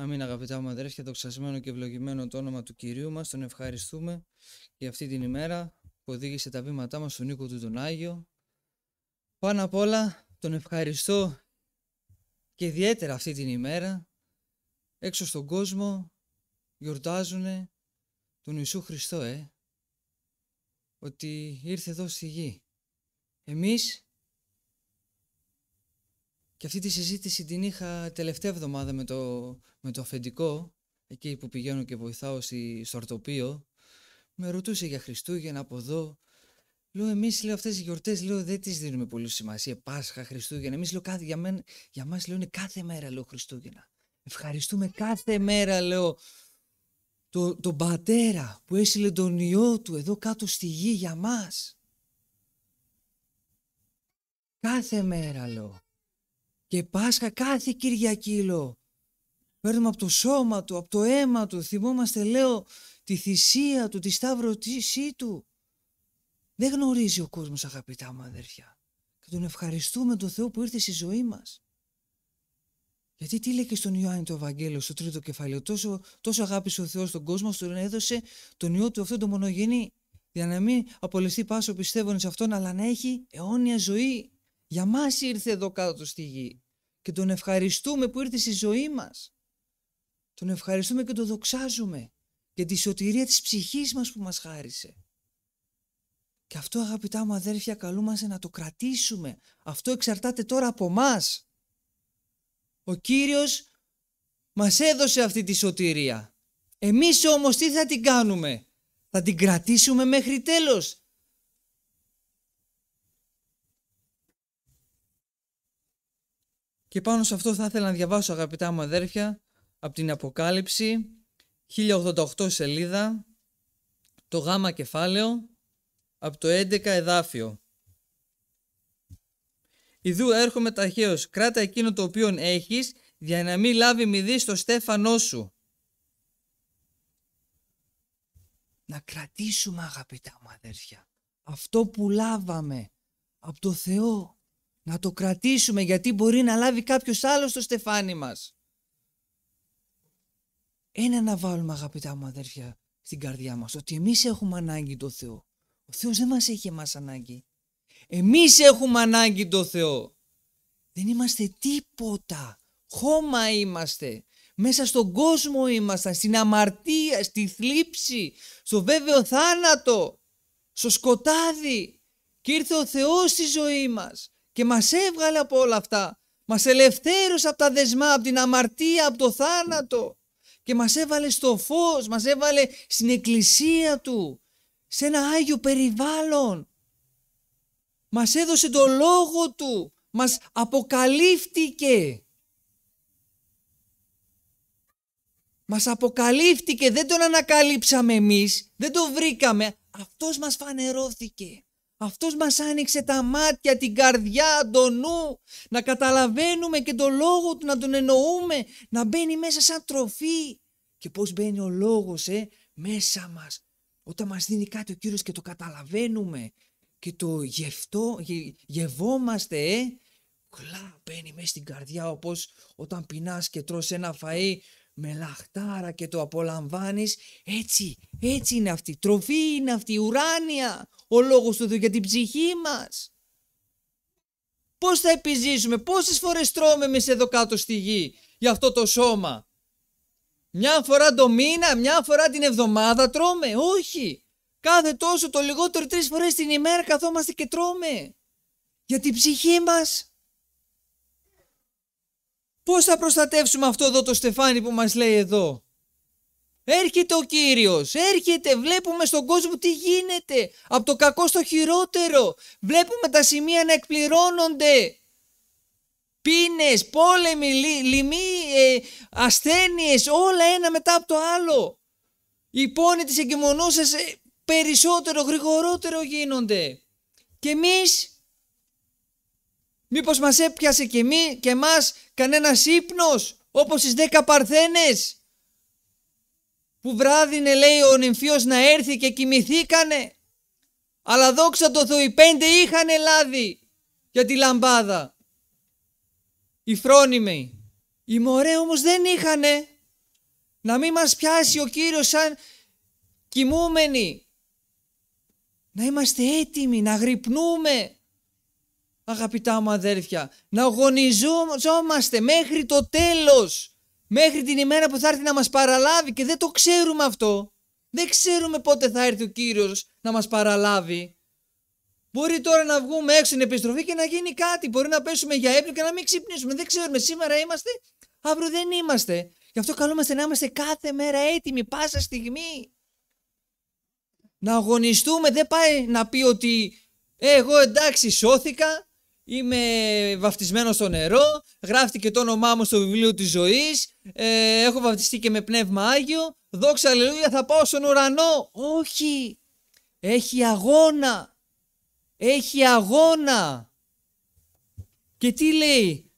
Αμήν αγαπητά μου αδέρφια, το και ευλογημένο το όνομα του Κυρίου μας, τον ευχαριστούμε για αυτή την ημέρα που οδήγησε τα βήματά μας στον οίκο του τον Άγιο. Πάνω απ' όλα τον ευχαριστώ και ιδιαίτερα αυτή την ημέρα. Έξω στον κόσμο γιορτάζουνε τον Ιησού Χριστό, ε, ότι ήρθε εδώ στη γη. Εμείς και αυτή τη συζήτηση την είχα τελευταία εβδομάδα με το, με το αφεντικό, εκεί που πηγαίνω και βοηθάω στη, στο αρτοπείο. Με ρωτούσε για Χριστούγεννα από εδώ. Λέω, εμείς λέω αυτές οι γιορτές λέω δεν τις δίνουμε πολύ σημασία. Πάσχα, Χριστούγεννα. Εμείς λέω κάθε, για, μένα, για μας λέω είναι κάθε μέρα λέω Χριστούγεννα. Ευχαριστούμε κάθε μέρα λέω το, τον πατέρα που έσυλε τον ιό του εδώ κάτω στη γη για μας. Κάθε μέρα λέω. Και Πάσχα κάθε Κυριακήλο. Παίρνουμε από το σώμα του, από το αίμα του. Θυμόμαστε, λέω, τη θυσία του, τη σταυρωτήσή του. Δεν γνωρίζει ο κόσμος, αγαπητά μου αδερφιά. Και τον ευχαριστούμε τον Θεό που ήρθε στη ζωή μας. Γιατί τι λέει και στον Ιωάννη το Ευαγγέλιο, στο τρίτο κεφάλαιο. Τόσο, τόσο αγάπησε ο Θεός τον κόσμο, στον έδωσε τον ιό του αυτόν τον μονογενή. Για να μην απολευθεί πάσο πιστεύων σε αυτόν, αλλά να έχει αιώνια ζωή. Για μας ήρθε εδώ κάτω στη γη και τον ευχαριστούμε που ήρθε στη ζωή μας. Τον ευχαριστούμε και τον δοξάζουμε για τη σωτηρία της ψυχής μας που μας χάρισε. Και αυτό αγαπητά μου αδέρφια καλούμαστε να το κρατήσουμε. Αυτό εξαρτάται τώρα από μας. Ο Κύριος μας έδωσε αυτή τη σωτηρία. Εμείς όμως τι θα την κάνουμε. Θα την κρατήσουμε μέχρι τέλος. Και πάνω σε αυτό θα ήθελα να διαβάσω αγαπητά μου αδέρφια από την Αποκάλυψη 1088 σελίδα το γάμα κεφάλαιο από το 11 εδάφιο. Ιδού έρχομαι ταχαίως, κράτα εκείνο το οποίο έχεις για να μην λάβει μηδί στο στέφανό σου. Να κρατήσουμε αγαπητά μου αδέρφια αυτό που λάβαμε από το Θεό να το κρατήσουμε γιατί μπορεί να λάβει κάποιος άλλος το στεφάνι μας. Ένα να βάλουμε αγαπητά μου αδέρφια στην καρδιά μας, ότι εμείς έχουμε ανάγκη το Θεό. Ο Θεός δεν μας έχει εμάς ανάγκη. Εμείς έχουμε ανάγκη το Θεό. Δεν είμαστε τίποτα. Χώμα είμαστε. Μέσα στον κόσμο ήμασταν, στην αμαρτία, στη θλίψη, στο βέβαιο θάνατο, στο σκοτάδι. Και ήρθε ο Θεός στη ζωή μας και μας έβγαλε από όλα αυτά. Μας ελευθέρωσε από τα δεσμά, από την αμαρτία, από το θάνατο και μας έβαλε στο φως, μας έβαλε στην εκκλησία Του, σε ένα Άγιο περιβάλλον. Μας έδωσε το Λόγο Του, μας αποκαλύφθηκε. Μας αποκαλύφθηκε, δεν τον ανακαλύψαμε εμείς, δεν τον βρήκαμε, αυτός μας φανερώθηκε. Αυτός μας άνοιξε τα μάτια, την καρδιά, το νου, να καταλαβαίνουμε και το λόγο του, να τον εννοούμε, να μπαίνει μέσα σαν τροφή. Και πώς μπαίνει ο λόγος ε, μέσα μας, όταν μας δίνει κάτι ο Κύριος και το καταλαβαίνουμε και το γευτό, γευόμαστε, ε, κλά, μπαίνει μέσα στην καρδιά, όπως όταν πεινάς και τρως ένα φαΐ με λαχτάρα και το απολαμβάνεις, έτσι, έτσι είναι αυτή, τροφή είναι αυτή, ουράνια, ο λόγος του Θεού για την ψυχή μας. Πώς θα επιζήσουμε, πόσες φορές τρώμε εμείς εδώ κάτω στη γη για αυτό το σώμα. Μια φορά το μήνα, μια φορά την εβδομάδα τρώμε, όχι. Κάθε τόσο το λιγότερο τρεις φορές την ημέρα καθόμαστε και τρώμε. Για την ψυχή μας. Πώς θα προστατεύσουμε αυτό εδώ το στεφάνι που μας λέει εδώ. Έρχεται ο Κύριος, έρχεται, βλέπουμε στον κόσμο τι γίνεται, από το κακό στο χειρότερο, βλέπουμε τα σημεία να εκπληρώνονται, πίνες, πόλεμοι, λοιμοί, ε, ασθένειες, όλα ένα μετά από το άλλο. Οι πόνοι της σα ε, περισσότερο, γρηγορότερο γίνονται. Και εμείς, μήπως μας έπιασε και, εμείς και εμάς κανένας ύπνος, όπως στις δέκα παρθένες, που βράδυνε λέει ο νυμφίος να έρθει και κοιμηθήκανε αλλά δόξα το Θεό οι πέντε είχανε λάδι για τη λαμπάδα. Οι φρόνιμοι. Οι μωρέ όμως δεν είχανε. Να μην μας πιάσει ο Κύριος σαν κοιμούμενοι. Να είμαστε έτοιμοι, να γρυπνούμε. Αγαπητά μου αδέρφια, να αγωνιζόμαστε μέχρι το τέλος. Μέχρι την ημέρα που θα έρθει να μας παραλάβει και δεν το ξέρουμε αυτό. Δεν ξέρουμε πότε θα έρθει ο Κύριος να μας παραλάβει. Μπορεί τώρα να βγούμε έξω στην επιστροφή και να γίνει κάτι. Μπορεί να πέσουμε για ύπνο και να μην ξυπνήσουμε. Δεν ξέρουμε. Σήμερα είμαστε, αύριο δεν είμαστε. Γι' αυτό καλούμαστε να είμαστε κάθε μέρα έτοιμοι, πάσα στιγμή. Να αγωνιστούμε. Δεν πάει να πει ότι «Ε, εγώ εντάξει σώθηκα, Είμαι βαφτισμένος στο νερό. Γράφτηκε το όνομά μου στο βιβλίο της ζωής. Ε, έχω βαφτιστεί και με πνεύμα άγιο. Δόξα αλληλούια, θα πάω στον ουρανό. Όχι. Έχει αγώνα. Έχει αγώνα. Και τι λέει.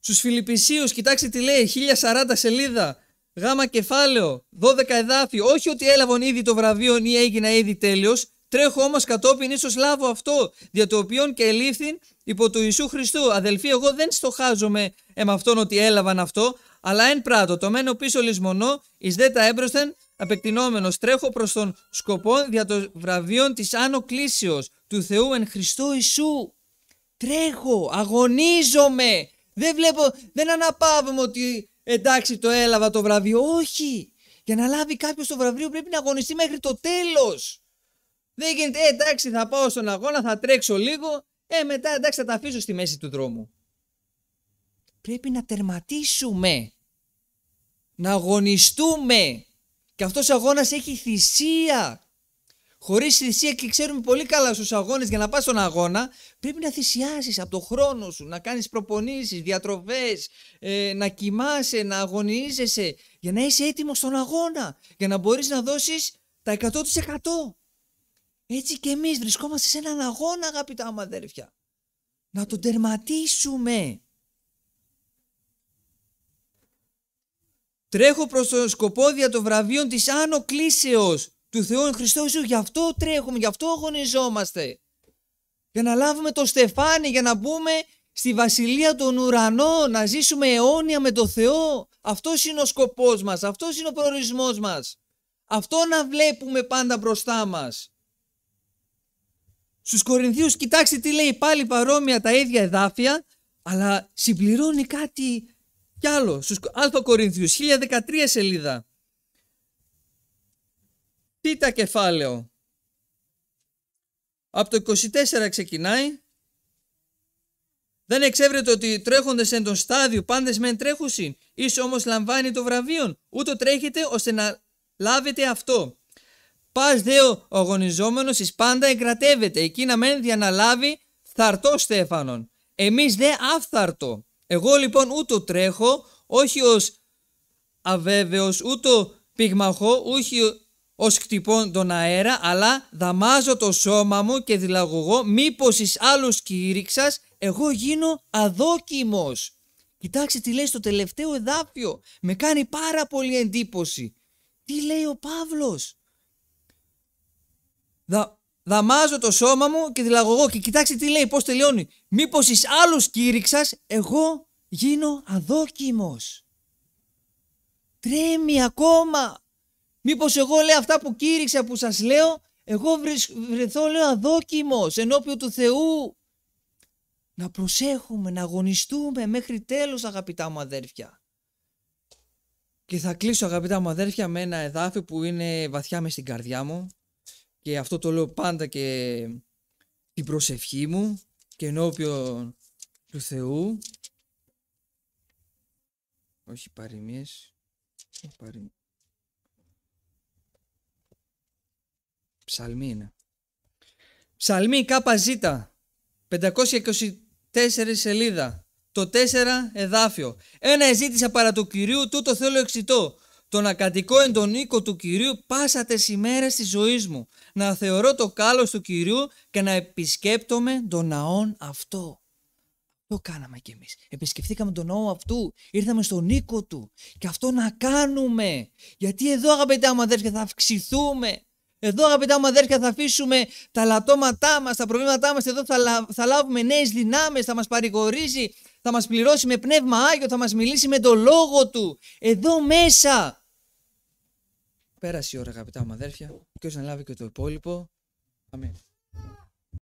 Στους Φιλιππισίους, κοιτάξτε τι λέει, 1040 σελίδα, γάμα κεφάλαιο, 12 εδάφιο. Όχι ότι έλαβαν ήδη το βραβείο ή έγινα ήδη τέλειος, Τρέχω όμως κατόπιν, ίσως λάβω αυτό, δια το οποίο και ελήφθην υπό του Ιησού Χριστού. Αδελφοί, εγώ δεν στοχάζομαι με αυτόν ότι έλαβαν αυτό, αλλά εν πράτο, το μένω πίσω λησμονώ, εις δε τα έμπροσθεν απεκτηνόμενος. Τρέχω προς τον σκοπό δια το βραβείων της άνω κλήσεως του Θεού εν Χριστώ Ιησού. Τρέχω, αγωνίζομαι. Δεν βλέπω, δεν αναπαύομαι ότι εντάξει το έλαβα το βραβείο. Όχι. Για να λάβει κάποιος το βραβείο πρέπει να αγωνιστεί μέχρι το τέλος. Δεν γίνεται, ε, εντάξει, θα πάω στον αγώνα, θα τρέξω λίγο, ε, μετά εντάξει, θα τα αφήσω στη μέση του δρόμου. Πρέπει να τερματίσουμε. Να αγωνιστούμε. Και αυτός ο αγώνας έχει θυσία. Χωρίς θυσία και ξέρουμε πολύ καλά στους αγώνες για να πας στον αγώνα πρέπει να θυσιάσεις από το χρόνο σου, να κάνεις προπονήσεις, διατροφές, ε, να κοιμάσαι, να αγωνίζεσαι για να είσαι έτοιμος στον αγώνα, για να μπορείς να δώσεις τα 100%. Έτσι και εμείς βρισκόμαστε σε έναν αγώνα αγαπητά μου αδέρφια. Να τον τερματίσουμε. Τρέχω προς το σκοπόδια των βραβείων της Άνω Κλήσεως του Θεού Χριστό Ιησού. Γι' αυτό τρέχουμε, γι' αυτό αγωνιζόμαστε. Για να λάβουμε το στεφάνι, για να μπούμε στη βασιλεία των ουρανών, να ζήσουμε αιώνια με το Θεό. Αυτός είναι ο σκοπός μας, Αυτός είναι ο προορισμός μας. Αυτό να βλέπουμε πάντα μπροστά μας. Στους Κορινθίους κοιτάξτε τι λέει πάλι παρόμοια τα ίδια εδάφια αλλά συμπληρώνει κάτι κι άλλο. στους Αλφα Κορινθίους 1013 σελίδα. Τίτα κεφάλαιο. Από το 24 ξεκινάει. Δεν εξεύρεται ότι τρέχοντες εν τον στάδιο πάντες μεν τρέχουσιν, ίσως όμως λαμβάνει το βραβείο, ούτε τρέχετε ώστε να λάβετε αυτό. Πας δε ο αγωνιζόμενος εις πάντα εγκρατεύεται, εκεί να μεν διαναλάβει θαρτό Στέφανον. Εμείς δε άφθαρτο. Εγώ λοιπόν ούτω τρέχω, όχι ως αβέβαιος, ούτω πυγμαχώ, όχι ως κτυπών τον αέρα, αλλά δαμάζω το σώμα μου και δηλαγωγώ, μήπως εις άλλους κήρυξας, εγώ γίνω αδόκιμος. Κοιτάξτε τι λέει στο τελευταίο εδάφιο. Με κάνει πάρα πολύ εντύπωση. Τι λέει ο Παύλος. Δα, δαμάζω το σώμα μου και δηλαγωγώ. Και κοιτάξτε τι λέει, πώς τελειώνει. Μήπως εις άλλους κήρυξας, εγώ γίνω αδόκιμος. Τρέμει ακόμα. Μήπως εγώ λέω αυτά που κήρυξα που σας λέω, εγώ βρεθώ λέω αδόκιμος ενώπιον του Θεού. Να προσέχουμε, να αγωνιστούμε μέχρι τέλος αγαπητά μου αδέρφια. Και θα κλείσω αγαπητά μου αδέρφια με ένα εδάφι που είναι βαθιά μες στην καρδιά μου και αυτό το λέω πάντα και την προσευχή μου και ενώπιον του Θεού όχι παροιμίες Ψαλμή Ψαλμί είναι. Ψαλμί ΚΖ 524 σελίδα. Το 4 εδάφιο. Ένα εζήτησα παρά του κυρίου, τούτο θέλω εξητό. Το να κατοικώ εν τον οίκο του Κυρίου πάσατε ημέρες της ζωής μου, να θεωρώ το κάλος του Κυρίου και να επισκέπτομαι τον ναόν αυτό. Το κάναμε κι εμείς. Επισκεφθήκαμε τον ναό αυτού, ήρθαμε στον οίκο του και αυτό να κάνουμε. Γιατί εδώ αγαπητά μου αδέρφια θα αυξηθούμε. Εδώ αγαπητά μου αδέρφια θα αφήσουμε τα λατώματά μας, τα προβλήματά μας, εδώ θα, λα... θα λάβουμε νέες δυνάμεις, θα μας παρηγορήσει, θα μας πληρώσει με πνεύμα Άγιο, θα μας μιλήσει με το λόγο του. Εδώ μέσα Πέρασε η ώρα, αγαπητά μου αδέρφια. Ποιος να λάβει και το υπόλοιπο. Αμήν.